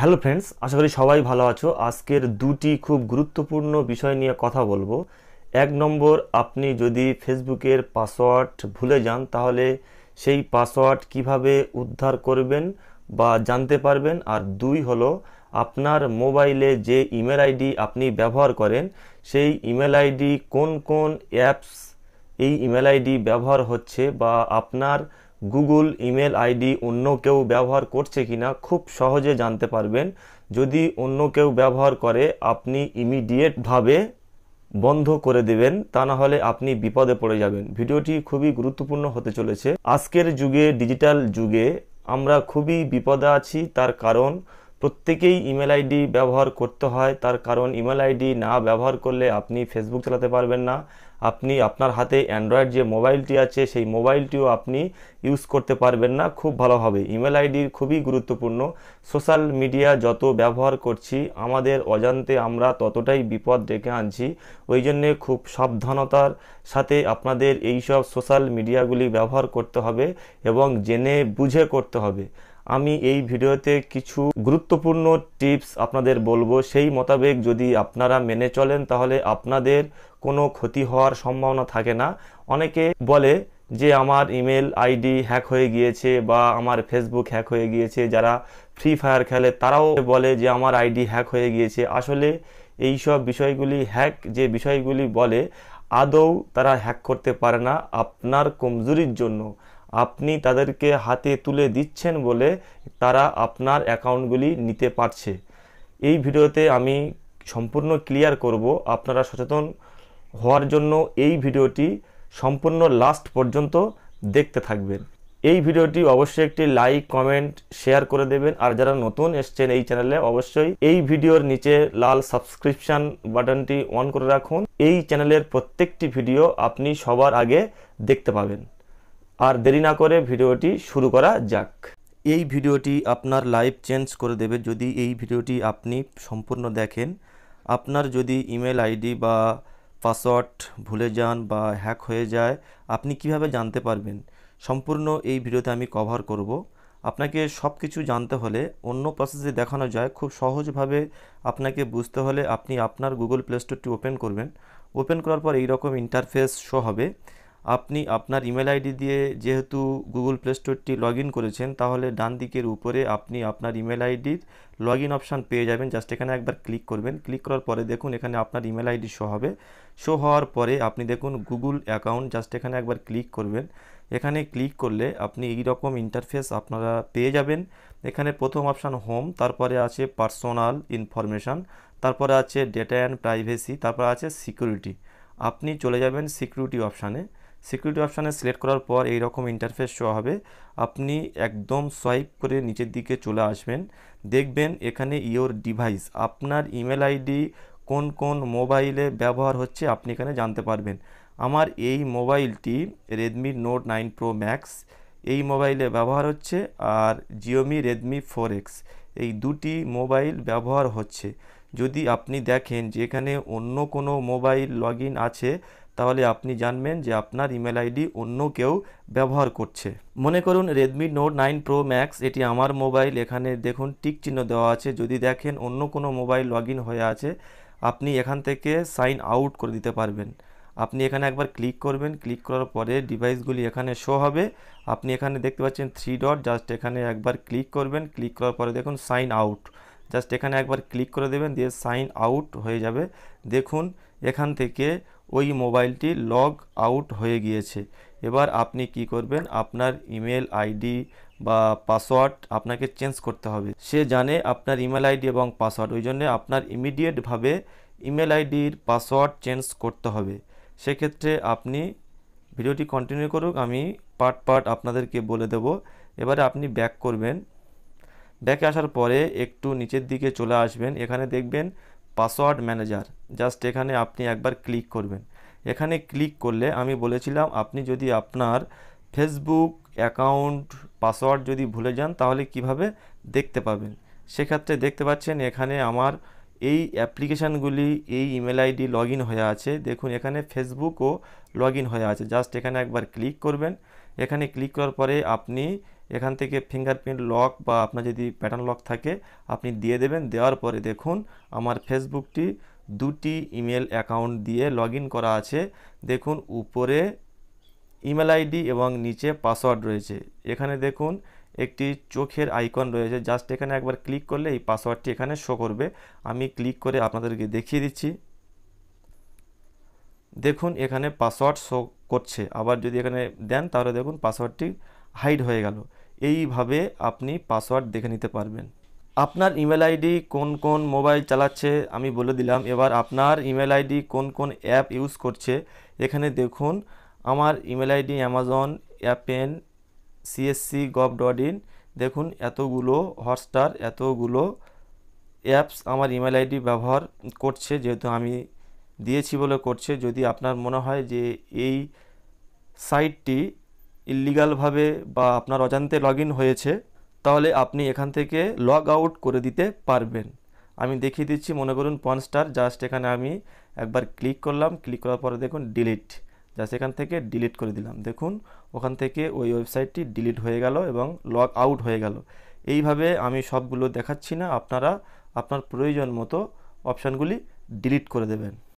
hello friends আশা করি সবাই ভালো আছো আজকের দুটি খুব গুরুত্বপূর্ণ বিষয় নিয়ে কথা বলবো এক নম্বর আপনি যদি ফেসবুকের পাসওয়ার্ড ভুলে যান তাহলে সেই পাসওয়ার্ড কিভাবে উদ্ধার করবেন বা জানতে পারবেন আর দুই হলো আপনার মোবাইলে যে ইমেল আইডি আপনি ব্যবহার করেন সেই ইমেল আইডি কোন কোন অ্যাপস এই ইমেল আইডি ব্যবহার হচ্ছে বা আপনার গুগল ইমেল আইডি অন্য কেউ ব্যবহার করছে কিনা খুব সহজে জানতে পারবেন যদি অন্য কেউ ব্যবহার করে আপনি ইমিডিয়েটভাবে বন্ধ করে দেবেন তা না হলে আপনি বিপদে পড়ে যাবেন ভিডিওটি খুবই গুরুত্বপূর্ণ হতে চলেছে আজকের যুগে ডিজিটাল যুগে আমরা খুবই বিপদে আছি তার কারণ প্রত্যেকেই ইমেল আইডি ব্যবহার করতে হয় তার কারণ ইমেল আইডি না ব্যবহার করলে আপনি ফেসবুক চালাতে পারবেন না আপনি আপনার হাতে অ্যান্ড্রয়েড যে মোবাইলটি আছে সেই মোবাইলটিও আপনি ইউজ করতে পারবেন না খুব ভালোভাবে ইমেল আইডির খুবই গুরুত্বপূর্ণ সোশ্যাল মিডিয়া যত ব্যবহার করছি আমাদের অজান্তে আমরা ততটাই বিপদ ডেকে আনছি ওই জন্যে খুব সাবধানতার সাথে আপনাদের এইসব সোশ্যাল মিডিয়াগুলি ব্যবহার করতে হবে এবং জেনে বুঝে করতে হবে আমি এই ভিডিওতে কিছু গুরুত্বপূর্ণ টিপস আপনাদের বলবো সেই মোতাবেক যদি আপনারা মেনে চলেন তাহলে আপনাদের কোনো ক্ষতি হওয়ার সম্ভাবনা থাকে না অনেকে বলে যে আমার ইমেল আইডি হ্যাক হয়ে গিয়েছে বা আমার ফেসবুক হ্যাক হয়ে গিয়েছে যারা ফ্রি ফায়ার খেলে তারাও বলে যে আমার আইডি হ্যাক হয়ে গিয়েছে আসলে এই সব বিষয়গুলি হ্যাক যে বিষয়গুলি বলে আদৌ তারা হ্যাক করতে পারে না আপনার কমজোরির জন্য আপনি তাদেরকে হাতে তুলে দিচ্ছেন বলে তারা আপনার অ্যাকাউন্টগুলি নিতে পারছে এই ভিডিওতে আমি সম্পূর্ণ ক্লিয়ার করব আপনারা সচেতন হওয়ার জন্য এই ভিডিওটি সম্পূর্ণ লাস্ট পর্যন্ত দেখতে থাকবেন এই ভিডিওটি অবশ্যই একটি লাইক কমেন্ট শেয়ার করে দেবেন আর যারা নতুন এসছেন এই চ্যানেলে অবশ্যই এই ভিডিওর নিচে লাল সাবস্ক্রিপশান বাটনটি অন করে রাখুন এই চ্যানেলের প্রত্যেকটি ভিডিও আপনি সবার আগে দেখতে পাবেন আর দেরি না করে ভিডিওটি শুরু করা যাক এই ভিডিওটি আপনার লাইফ চেঞ্জ করে দেবে যদি এই ভিডিওটি আপনি সম্পূর্ণ দেখেন আপনার যদি ইমেল আইডি বা পাসওয়ার্ড ভুলে যান বা হ্যাক হয়ে যায় আপনি কিভাবে জানতে পারবেন সম্পূর্ণ এই ভিডিওতে আমি কভার করব আপনাকে সব কিছু জানতে হলে অন্য প্রসেসে দেখানো যায় খুব সহজভাবে আপনাকে বুঝতে হলে আপনি আপনার গুগল প্লে স্টোরটি ওপেন করবেন ওপেন করার পর এইরকম ইন্টারফেস শো হবে আপনি আপনার ইমেল আইডি দিয়ে যেহেতু গুগল প্লে স্টোরটি লগ করেছেন তাহলে ডান দিকের উপরে আপনি আপনার ইমেল আইডির লগ ইন অপশান পেয়ে যাবেন জাস্ট এখানে একবার ক্লিক করবেন ক্লিক করার পরে দেখুন এখানে আপনার ইমেল আইডি শো হবে শো হওয়ার পরে আপনি দেখুন গুগল অ্যাকাউন্ট জাস্ট এখানে একবার ক্লিক করবেন এখানে ক্লিক করলে আপনি এই রকম ইন্টারফেস আপনারা পেয়ে যাবেন এখানে প্রথম অপশান হোম তারপরে আছে পার্সোনাল ইনফরমেশান তারপরে আছে ডেটা অ্যান্ড প্রাইভেসি তারপরে আছে সিকিউরিটি আপনি চলে যাবেন সিকিউরিটি অপশানে সিকিউরিটি অপশানে সিলেক্ট করার পর এই রকম ইন্টারফেস শো হবে আপনি একদম সোয়াইপ করে নিচের দিকে চলে আসবেন দেখবেন এখানে ইওর ডিভাইস আপনার ইমেল আইডি কোন কোন মোবাইলে ব্যবহার হচ্ছে আপনি এখানে জানতে পারবেন আমার এই মোবাইলটি Redmi Note nine Pro Max এই মোবাইলে ব্যবহার হচ্ছে আর জিওমি রেডমি ফোর এক্স এই দুটি মোবাইল ব্যবহার হচ্ছে যদি আপনি দেখেন যে এখানে অন্য কোনো মোবাইল লগ আছে তাহলে আপনি জানবেন যে আপনার ইমেল আইডি অন্য কেউ ব্যবহার করছে মনে করুন Redmi Note nine Pro Max এটি আমার মোবাইল এখানে দেখুন টিক চিহ্ন দেওয়া আছে যদি দেখেন অন্য কোনো মোবাইল লগ হয়ে আছে আপনি এখান থেকে সাইন আউট করে দিতে পারবেন আপনি এখানে একবার ক্লিক করবেন ক্লিক করার পরে ডিভাইসগুলি এখানে শো হবে আপনি এখানে দেখতে পাচ্ছেন থ্রি ডট জাস্ট এখানে একবার ক্লিক করবেন ক্লিক করার পরে দেখুন সাইন আউট জাস্ট এখানে একবার ক্লিক করে দেবেন দিয়ে সাইন আউট হয়ে যাবে দেখুন এখান থেকে ওই মোবাইলটি লগ আউট হয়ে গিয়েছে এবার আপনি কি করবেন আপনার ইমেল আইডি বা পাসওয়ার্ড আপনাকে চেঞ্জ করতে হবে সে জানে আপনার ইমেল আইডি এবং পাসওয়ার্ড ওই জন্য আপনার ইমিডিয়েটভাবে ইমেল আইডির পাসওয়ার্ড চেঞ্জ করতে হবে সেক্ষেত্রে আপনি ভিডিওটি কন্টিনিউ করুক আমি পার্ট পার্ট আপনাদেরকে বলে দেব এবারে আপনি ব্যাক করবেন ব্যাকে আসার পরে একটু নিচের দিকে চলে আসবেন এখানে দেখবেন পাসওয়ার্ড ম্যানেজার জাস্ট এখানে আপনি একবার ক্লিক করবেন এখানে ক্লিক করলে আমি বলেছিলাম আপনি যদি আপনার ফেসবুক অ্যাকাউন্ট পাসওয়ার্ড যদি ভুলে যান তাহলে কিভাবে দেখতে পাবেন সেক্ষেত্রে দেখতে পাচ্ছেন এখানে আমার এই অ্যাপ্লিকেশানগুলি এই ইমেল আইডি লগ হয়ে আছে দেখুন এখানে ফেসবুকও লগ হয়ে আছে জাস্ট এখানে একবার ক্লিক করবেন এখানে ক্লিক করার পরে আপনি এখান থেকে ফিঙ্গারপ্রিন্ট লক বা আপনার যদি প্যাটার্ন লক থাকে আপনি দিয়ে দেবেন দেওয়ার পরে দেখুন আমার ফেসবুকটি দুটি ইমেল অ্যাকাউন্ট দিয়ে লগ করা আছে দেখুন উপরে ইমেল আইডি এবং নিচে পাসওয়ার্ড রয়েছে এখানে দেখুন একটি চোখের আইকন রয়েছে জাস্ট এখানে একবার ক্লিক করলে এই পাসওয়ার্ডটি এখানে শো করবে আমি ক্লিক করে আপনাদেরকে দেখিয়ে দিচ্ছি দেখুন এখানে পাসওয়ার্ড শো করছে আবার যদি এখানে দেন তাহলে দেখুন পাসওয়ার্ডটি হাইড হয়ে গেল এইভাবে আপনি পাসওয়ার্ড দেখে নিতে পারবেন আপনার ইমেল আইডি কোন কোন মোবাইল চালাচ্ছে আমি বলে দিলাম এবার আপনার ইমেল আইডি কোন কোন অ্যাপ ইউজ করছে এখানে দেখুন আমার email ID Amazon Appen CSC gov dot in দেখুন এতগুলো হটস্টার এতগুলো অ্যাপস আমার ইমেল আইডি ব্যবহার করছে যেহেতু আমি দিয়েছি বলে করছে যদি আপনার মনে হয় যে এই সাইটটি ইল্লিগালভাবে বা আপনার অজান্তে লগ হয়েছে তাহলে আপনি এখান থেকে লগ আউট করে দিতে পারবেন আমি দেখিয়ে দিচ্ছি মনে করুন পন স্টার জাস্ট এখানে আমি একবার ক্লিক করলাম ক্লিক করার পরে দেখুন ডিলিট জাস্ট এখান থেকে ডিলিট করে দিলাম দেখুন ওখান থেকে ওই ওয়েবসাইটটি ডিলিট হয়ে গেল এবং লগ আউট হয়ে গেল এইভাবে আমি সবগুলো দেখাচ্ছি না আপনারা আপনার প্রয়োজন মতো অপশানগুলি ডিলিট করে দেবেন